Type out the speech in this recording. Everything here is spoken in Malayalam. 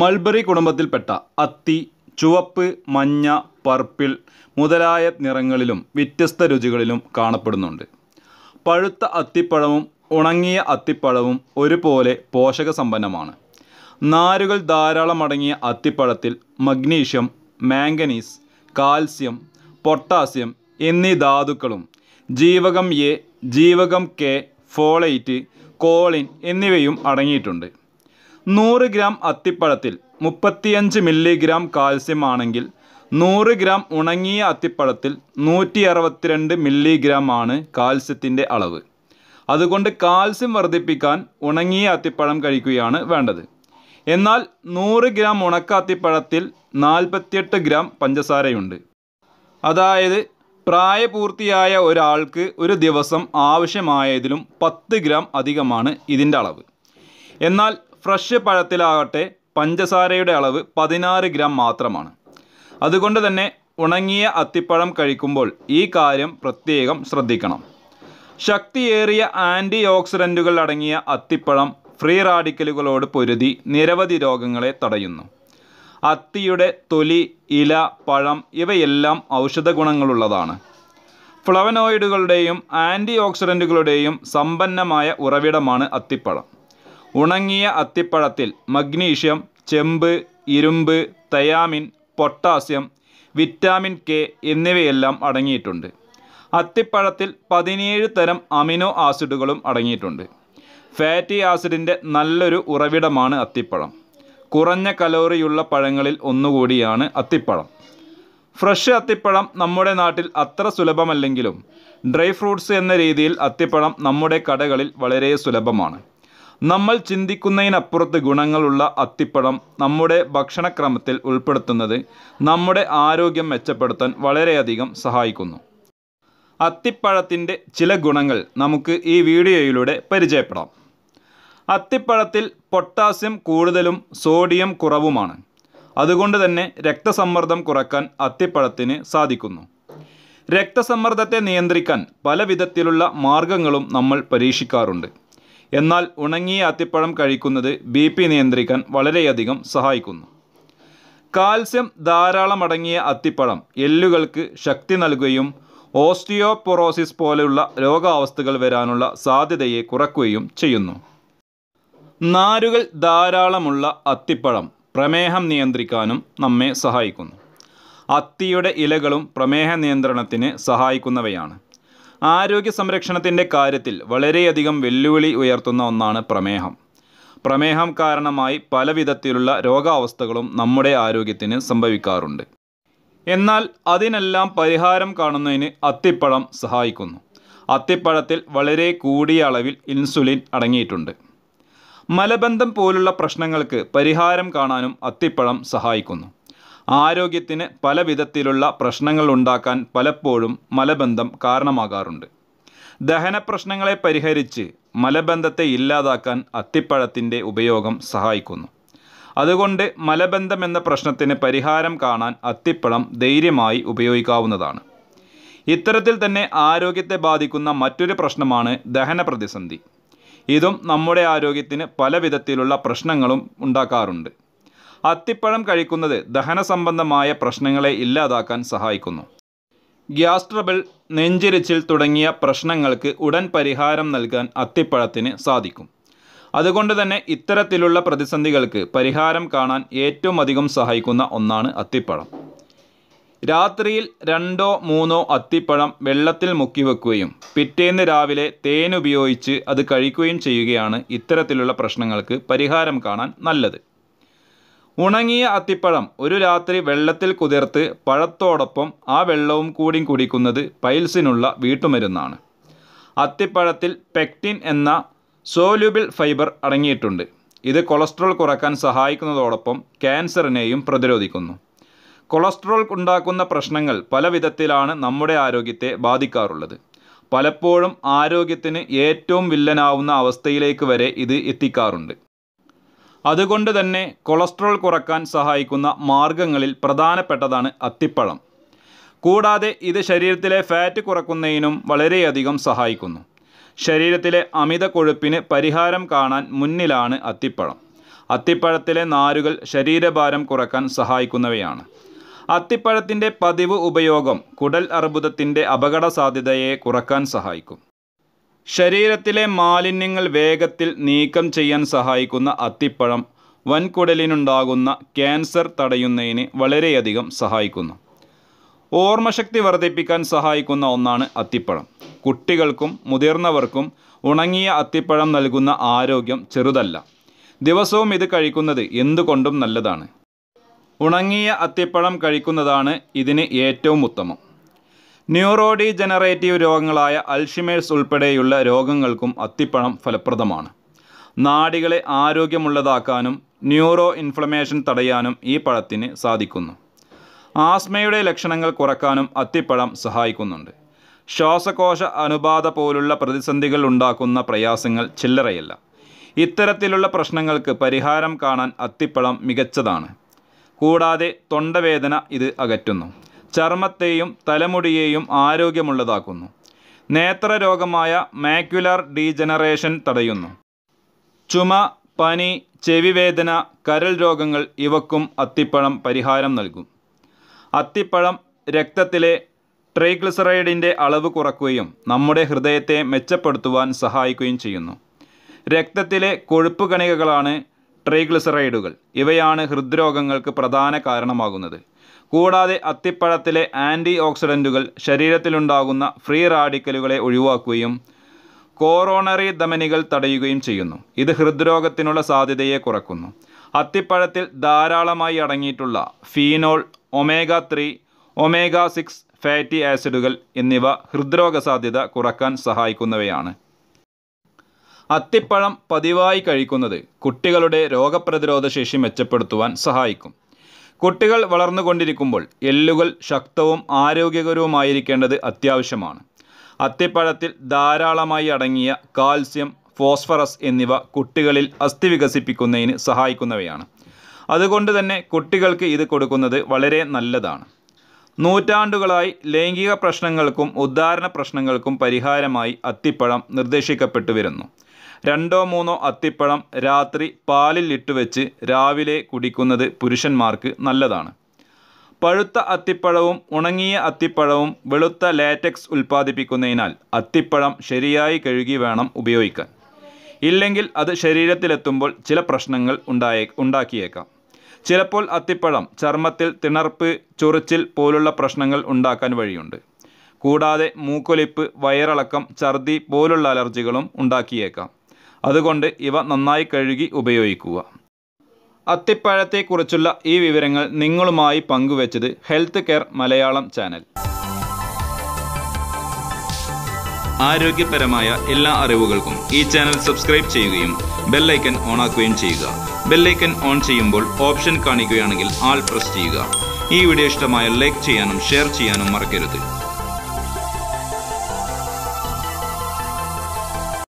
മൾബറി കുടുംബത്തിൽപ്പെട്ട അത്തി ചുവപ്പ് മഞ്ഞ പർപ്പിൾ മുതലായ നിറങ്ങളിലും വ്യത്യസ്ത രുചികളിലും കാണപ്പെടുന്നുണ്ട് പഴുത്ത അത്തിപ്പഴവും ഉണങ്ങിയ അത്തിപ്പഴവും ഒരുപോലെ പോഷക സമ്പന്നമാണ് നാരുകൾ ധാരാളം അടങ്ങിയ അത്തിപ്പഴത്തിൽ മഗ്നീഷ്യം മാംഗനീസ് കാൽസ്യം പൊട്ടാസ്യം എന്നീ ധാതുക്കളും ജീവകം എ ജീവകം കെ ഫോളേറ്റ് കോളിൻ എന്നിവയും അടങ്ങിയിട്ടുണ്ട് നൂറ് ഗ്രാം അത്തിപ്പഴത്തിൽ മുപ്പത്തിയഞ്ച് മില്ലിഗ്രാം കാൽസ്യം ആണെങ്കിൽ നൂറ് ഗ്രാം ഉണങ്ങിയ അത്തിപ്പഴത്തിൽ നൂറ്റി അറുപത്തിരണ്ട് മില്ലിഗ്രാം ആണ് കാൽസ്യത്തിൻ്റെ അളവ് അതുകൊണ്ട് കാൽസ്യം വർദ്ധിപ്പിക്കാൻ ഉണങ്ങിയ അത്തിപ്പഴം കഴിക്കുകയാണ് വേണ്ടത് എന്നാൽ നൂറ് ഗ്രാം ഉണക്ക അത്തിപ്പഴത്തിൽ നാൽപ്പത്തിയെട്ട് ഗ്രാം പഞ്ചസാരയുണ്ട് അതായത് പ്രായപൂർത്തിയായ ഒരാൾക്ക് ഒരു ദിവസം ആവശ്യമായതിലും പത്ത് ഗ്രാം അധികമാണ് ഇതിൻ്റെ അളവ് എന്നാൽ ഫ്രഷ് പഴത്തിലാകട്ടെ പഞ്ചസാരയുടെ അളവ് പതിനാറ് ഗ്രാം മാത്രമാണ് അതുകൊണ്ട് തന്നെ ഉണങ്ങിയ അത്തിപ്പഴം കഴിക്കുമ്പോൾ ഈ കാര്യം പ്രത്യേകം ശ്രദ്ധിക്കണം ശക്തിയേറിയ ആൻറ്റി ഓക്സിഡൻറ്റുകൾ അടങ്ങിയ അത്തിപ്പഴം ഫ്രീ റാഡിക്കലുകളോട് പൊരുതി നിരവധി രോഗങ്ങളെ തടയുന്നു അത്തിയുടെ തൊലി ഇല പഴം ഇവയെല്ലാം ഔഷധ ഗുണങ്ങളുള്ളതാണ് ഫ്ലവനോയിഡുകളുടെയും ആൻറ്റി ഓക്സിഡൻറ്റുകളുടെയും സമ്പന്നമായ ഉറവിടമാണ് അത്തിപ്പഴം ഉണങ്ങിയ അത്തിപ്പഴത്തിൽ മഗ്നീഷ്യം ചെമ്പ് ഇരുമ്പ് തയാമിൻ പൊട്ടാസ്യം വിറ്റാമിൻ കെ എന്നിവയെല്ലാം അടങ്ങിയിട്ടുണ്ട് അത്തിപ്പഴത്തിൽ പതിനേഴ് തരം അമിനോ ആസിഡുകളും അടങ്ങിയിട്ടുണ്ട് ഫാറ്റി ആസിഡിൻ്റെ നല്ലൊരു ഉറവിടമാണ് അത്തിപ്പഴം കുറഞ്ഞ കലോറിയുള്ള പഴങ്ങളിൽ ഒന്നുകൂടിയാണ് അത്തിപ്പഴം ഫ്രഷ് അത്തിപ്പഴം നമ്മുടെ നാട്ടിൽ അത്ര സുലഭമല്ലെങ്കിലും ഡ്രൈ ഫ്രൂട്ട്സ് എന്ന രീതിയിൽ അത്തിപ്പഴം നമ്മുടെ കടകളിൽ വളരെ സുലഭമാണ് നമ്മൾ ചിന്തിക്കുന്നതിനപ്പുറത്ത് ഗുണങ്ങളുള്ള അത്തിപ്പഴം നമ്മുടെ ഭക്ഷണക്രമത്തിൽ ഉൾപ്പെടുത്തുന്നത് നമ്മുടെ ആരോഗ്യം മെച്ചപ്പെടുത്താൻ വളരെയധികം സഹായിക്കുന്നു അത്തിപ്പഴത്തിൻ്റെ ചില ഗുണങ്ങൾ നമുക്ക് ഈ വീഡിയോയിലൂടെ പരിചയപ്പെടാം അത്തിപ്പഴത്തിൽ പൊട്ടാസ്യം കൂടുതലും സോഡിയം കുറവുമാണ് അതുകൊണ്ട് തന്നെ രക്തസമ്മർദ്ദം കുറക്കാൻ അത്തിപ്പഴത്തിന് സാധിക്കുന്നു രക്തസമ്മർദ്ദത്തെ നിയന്ത്രിക്കാൻ പല വിധത്തിലുള്ള മാർഗങ്ങളും നമ്മൾ പരീക്ഷിക്കാറുണ്ട് എന്നാൽ ഉണങ്ങിയ അത്തിപ്പഴം കഴിക്കുന്നത് ബി പി നിയന്ത്രിക്കാൻ വളരെയധികം സഹായിക്കുന്നു കാൽസ്യം ധാരാളം അടങ്ങിയ അത്തിപ്പഴം എല്ലുകൾക്ക് ശക്തി നൽകുകയും ഓസ്റ്റിയോപൊറോസിസ് പോലെയുള്ള രോഗാവസ്ഥകൾ വരാനുള്ള സാധ്യതയെ കുറയ്ക്കുകയും ചെയ്യുന്നു നാരുകൾ ധാരാളമുള്ള അത്തിപ്പഴം പ്രമേഹം നിയന്ത്രിക്കാനും നമ്മെ സഹായിക്കുന്നു അത്തിയുടെ ഇലകളും പ്രമേഹ നിയന്ത്രണത്തിന് സഹായിക്കുന്നവയാണ് ആരോഗ്യ സംരക്ഷണത്തിൻ്റെ കാര്യത്തിൽ വളരെയധികം വെല്ലുവിളി ഉയർത്തുന്ന ഒന്നാണ് പ്രമേഹം പ്രമേഹം കാരണമായി പല വിധത്തിലുള്ള രോഗാവസ്ഥകളും നമ്മുടെ ആരോഗ്യത്തിന് സംഭവിക്കാറുണ്ട് എന്നാൽ അതിനെല്ലാം പരിഹാരം കാണുന്നതിന് അത്തിപ്പഴം സഹായിക്കുന്നു അത്തിപ്പഴത്തിൽ വളരെ കൂടിയ അളവിൽ ഇൻസുലിൻ അടങ്ങിയിട്ടുണ്ട് മലബന്ധം പോലുള്ള പ്രശ്നങ്ങൾക്ക് പരിഹാരം കാണാനും അത്തിപ്പഴം സഹായിക്കുന്നു ആരോഗ്യത്തിന് പല വിധത്തിലുള്ള പ്രശ്നങ്ങൾ ഉണ്ടാക്കാൻ പലപ്പോഴും മലബന്ധം കാരണമാകാറുണ്ട് ദഹന പ്രശ്നങ്ങളെ പരിഹരിച്ച് മലബന്ധത്തെ ഇല്ലാതാക്കാൻ അത്തിപ്പഴത്തിൻ്റെ ഉപയോഗം സഹായിക്കുന്നു അതുകൊണ്ട് മലബന്ധം എന്ന പ്രശ്നത്തിന് പരിഹാരം കാണാൻ അത്തിപ്പഴം ധൈര്യമായി ഉപയോഗിക്കാവുന്നതാണ് ഇത്തരത്തിൽ തന്നെ ആരോഗ്യത്തെ ബാധിക്കുന്ന മറ്റൊരു പ്രശ്നമാണ് ദഹന പ്രതിസന്ധി ഇതും നമ്മുടെ ആരോഗ്യത്തിന് പല വിധത്തിലുള്ള പ്രശ്നങ്ങളും ഉണ്ടാക്കാറുണ്ട് അത്തിപ്പഴം കഴിക്കുന്നത് ദഹന സംബന്ധമായ പ്രശ്നങ്ങളെ ഇല്ലാതാക്കാൻ സഹായിക്കുന്നു ഗ്യാസ് ട്രബിൾ നെഞ്ചിരിച്ചിൽ തുടങ്ങിയ പ്രശ്നങ്ങൾക്ക് ഉടൻ പരിഹാരം നൽകാൻ അത്തിപ്പഴത്തിന് സാധിക്കും അതുകൊണ്ട് തന്നെ ഇത്തരത്തിലുള്ള പ്രതിസന്ധികൾക്ക് പരിഹാരം കാണാൻ ഏറ്റവും അധികം സഹായിക്കുന്ന ഒന്നാണ് അത്തിപ്പഴം രാത്രിയിൽ രണ്ടോ മൂന്നോ അത്തിപ്പഴം വെള്ളത്തിൽ മുക്കി വെക്കുകയും പിറ്റേന്ന് രാവിലെ തേൻ ഉപയോഗിച്ച് അത് കഴിക്കുകയും ചെയ്യുകയാണ് ഇത്തരത്തിലുള്ള പ്രശ്നങ്ങൾക്ക് പരിഹാരം കാണാൻ നല്ലത് ഉണങ്ങിയ അത്തിപ്പഴം ഒരു രാത്രി വെള്ളത്തിൽ കുതിർത്ത് പഴത്തോടൊപ്പം ആ വെള്ളവും കൂടി കുടിക്കുന്നത് പൈൽസിനുള്ള വീട്ടുമരുന്നാണ് അത്തിപ്പഴത്തിൽ പെക്റ്റിൻ എന്ന സോല്യൂബിൾ ഫൈബർ അടങ്ങിയിട്ടുണ്ട് ഇത് കൊളസ്ട്രോൾ കുറക്കാൻ സഹായിക്കുന്നതോടൊപ്പം ക്യാൻസറിനെയും പ്രതിരോധിക്കുന്നു കൊളസ്ട്രോൾ ഉണ്ടാക്കുന്ന പ്രശ്നങ്ങൾ പല വിധത്തിലാണ് നമ്മുടെ ആരോഗ്യത്തെ ബാധിക്കാറുള്ളത് പലപ്പോഴും ആരോഗ്യത്തിന് ഏറ്റവും വില്ലനാവുന്ന അവസ്ഥയിലേക്ക് വരെ ഇത് എത്തിക്കാറുണ്ട് അതുകൊണ്ട് തന്നെ കൊളസ്ട്രോൾ കുറക്കാൻ സഹായിക്കുന്ന മാർഗങ്ങളിൽ പ്രധാനപ്പെട്ടതാണ് അത്തിപ്പഴം കൂടാതെ ഇത് ശരീരത്തിലെ ഫാറ്റ് കുറക്കുന്നതിനും വളരെയധികം സഹായിക്കുന്നു ശരീരത്തിലെ അമിത കൊഴുപ്പിന് പരിഹാരം കാണാൻ മുന്നിലാണ് അത്തിപ്പഴം അത്തിപ്പഴത്തിലെ നാരുകൾ ശരീരഭാരം കുറക്കാൻ സഹായിക്കുന്നവയാണ് അത്തിപ്പഴത്തിൻ്റെ പതിവ് ഉപയോഗം കുടൽ അർബുദത്തിൻ്റെ അപകട സാധ്യതയെ കുറക്കാൻ സഹായിക്കും ശരീരത്തിലെ മാലിന്യങ്ങൾ വേഗത്തിൽ നീക്കം ചെയ്യാൻ സഹായിക്കുന്ന അത്തിപ്പഴം വൻകുടലിനുണ്ടാകുന്ന ക്യാൻസർ തടയുന്നതിന് വളരെയധികം സഹായിക്കുന്നു ഓർമ്മശക്തി വർദ്ധിപ്പിക്കാൻ സഹായിക്കുന്ന ഒന്നാണ് അത്തിപ്പഴം കുട്ടികൾക്കും മുതിർന്നവർക്കും ഉണങ്ങിയ അത്തിപ്പഴം നൽകുന്ന ആരോഗ്യം ചെറുതല്ല ദിവസവും ഇത് കഴിക്കുന്നത് എന്തുകൊണ്ടും നല്ലതാണ് ഉണങ്ങിയ അത്തിപ്പഴം കഴിക്കുന്നതാണ് ഇതിന് ഏറ്റവും ഉത്തമം ന്യൂറോഡീജനറേറ്റീവ് രോഗങ്ങളായ അൽഷിമേഴ്സ് ഉൾപ്പെടെയുള്ള രോഗങ്ങൾക്കും അത്തിപ്പഴം ഫലപ്രദമാണ് നാടികളെ ആരോഗ്യമുള്ളതാക്കാനും ന്യൂറോ ഇൻഫ്ലമേഷൻ തടയാനും ഈ പഴത്തിന് സാധിക്കുന്നു ആസ്മയുടെ ലക്ഷണങ്ങൾ കുറക്കാനും അത്തിപ്പഴം സഹായിക്കുന്നുണ്ട് ശ്വാസകോശ അനുബാധ പോലുള്ള പ്രതിസന്ധികൾ ഉണ്ടാക്കുന്ന പ്രയാസങ്ങൾ ചില്ലറയല്ല ഇത്തരത്തിലുള്ള പ്രശ്നങ്ങൾക്ക് പരിഹാരം കാണാൻ അത്തിപ്പഴം മികച്ചതാണ് കൂടാതെ തൊണ്ടവേദന ഇത് അകറ്റുന്നു ചർമ്മത്തെയും തലമുടിയെയും ആരോഗ്യമുള്ളതാക്കുന്നു നേത്രരോഗമായ മാക്യുലർ ഡീജനറേഷൻ തടയുന്നു ചുമ പനി ചെവിവേദന കരൾ രോഗങ്ങൾ ഇവക്കും അത്തിപ്പഴം പരിഹാരം നൽകും അത്തിപ്പഴം രക്തത്തിലെ ട്രൈഗ്ലിസറൈഡിൻ്റെ അളവ് കുറക്കുകയും നമ്മുടെ ഹൃദയത്തെ മെച്ചപ്പെടുത്തുവാൻ സഹായിക്കുകയും ചെയ്യുന്നു രക്തത്തിലെ കൊഴുപ്പ് കണികകളാണ് ട്രൈഗ്ലിസറൈഡുകൾ ഇവയാണ് ഹൃദ്രോഗങ്ങൾക്ക് പ്രധാന കാരണമാകുന്നത് കൂടാതെ അത്തിപ്പഴത്തിലെ ആൻറ്റി ഓക്സിഡൻറ്റുകൾ ശരീരത്തിലുണ്ടാകുന്ന ഫ്രീ റാഡിക്കലുകളെ ഒഴിവാക്കുകയും കോറോണറി ധമനികൾ തടയുകയും ചെയ്യുന്നു ഇത് ഹൃദ്രോഗത്തിനുള്ള സാധ്യതയെ കുറക്കുന്നു അത്തിപ്പഴത്തിൽ ധാരാളമായി അടങ്ങിയിട്ടുള്ള phenol omega three omega six fatty ആസിഡുകൾ എന്നിവ ഹൃദ്രോഗ സാധ്യത കുറക്കാൻ സഹായിക്കുന്നവയാണ് അത്തിപ്പഴം പതിവായി കഴിക്കുന്നത് കുട്ടികളുടെ രോഗപ്രതിരോധ ശേഷി മെച്ചപ്പെടുത്തുവാൻ സഹായിക്കും കുട്ടികൾ വളർന്നുകൊണ്ടിരിക്കുമ്പോൾ എല്ലുകൾ ശക്തവും ആരോഗ്യകരവുമായിരിക്കേണ്ടത് അത്യാവശ്യമാണ് അത്തിപ്പഴത്തിൽ ധാരാളമായി അടങ്ങിയ കാൽസ്യം ഫോസ്ഫറസ് എന്നിവ കുട്ടികളിൽ അസ്ഥി വികസിപ്പിക്കുന്നതിന് സഹായിക്കുന്നവയാണ് അതുകൊണ്ട് തന്നെ കുട്ടികൾക്ക് ഇത് കൊടുക്കുന്നത് വളരെ നല്ലതാണ് നൂറ്റാണ്ടുകളായി ലൈംഗിക പ്രശ്നങ്ങൾക്കും ഉദ്ധാരണ പ്രശ്നങ്ങൾക്കും പരിഹാരമായി അത്തിപ്പഴം നിർദ്ദേശിക്കപ്പെട്ടു വരുന്നു രണ്ടോ മൂന്നോ അത്തിപ്പഴം രാത്രി പാലിൽ ഇട്ടുവെച്ച് രാവിലെ കുടിക്കുന്നത് പുരുഷന്മാർക്ക് നല്ലതാണ് പഴുത്ത അത്തിപ്പഴവും ഉണങ്ങിയ അത്തിപ്പഴവും വെളുത്ത ലാറ്റക്സ് ഉൽപ്പാദിപ്പിക്കുന്നതിനാൽ അത്തിപ്പഴം ശരിയായി കഴുകി വേണം ഉപയോഗിക്കാൻ ഇല്ലെങ്കിൽ അത് ശരീരത്തിലെത്തുമ്പോൾ ചില പ്രശ്നങ്ങൾ ഉണ്ടായേ ഉണ്ടാക്കിയേക്കാം ചിലപ്പോൾ അത്തിപ്പഴം ചർമ്മത്തിൽ തിണർപ്പ് ചൊറിച്ചിൽ പോലുള്ള പ്രശ്നങ്ങൾ ഉണ്ടാക്കാൻ വഴിയുണ്ട് കൂടാതെ മൂക്കൊലിപ്പ് വയറിളക്കം ഛർദി പോലുള്ള അലർജികളും ഉണ്ടാക്കിയേക്കാം അതുകൊണ്ട് ഇവ നന്നായി കഴുകി ഉപയോഗിക്കുക അത്തിപ്പഴത്തെക്കുറിച്ചുള്ള ഈ വിവരങ്ങൾ നിങ്ങളുമായി പങ്കുവച്ചത് ഹെൽത്ത് കെയർ മലയാളം ചാനൽ ആരോഗ്യപരമായ എല്ലാ അറിവുകൾക്കും ഈ ചാനൽ സബ്സ്ക്രൈബ് ചെയ്യുകയും ബെല്ലൈക്കൺ ഓണാക്കുകയും ചെയ്യുക ബെല്ലൈക്കൻ ഓൺ ചെയ്യുമ്പോൾ ഓപ്ഷൻ കാണിക്കുകയാണെങ്കിൽ ആൾ പ്രസ് ചെയ്യുക ഈ വീഡിയോ ഇഷ്ടമായ ലൈക്ക് ചെയ്യാനും ഷെയർ ചെയ്യാനും മറക്കരുത്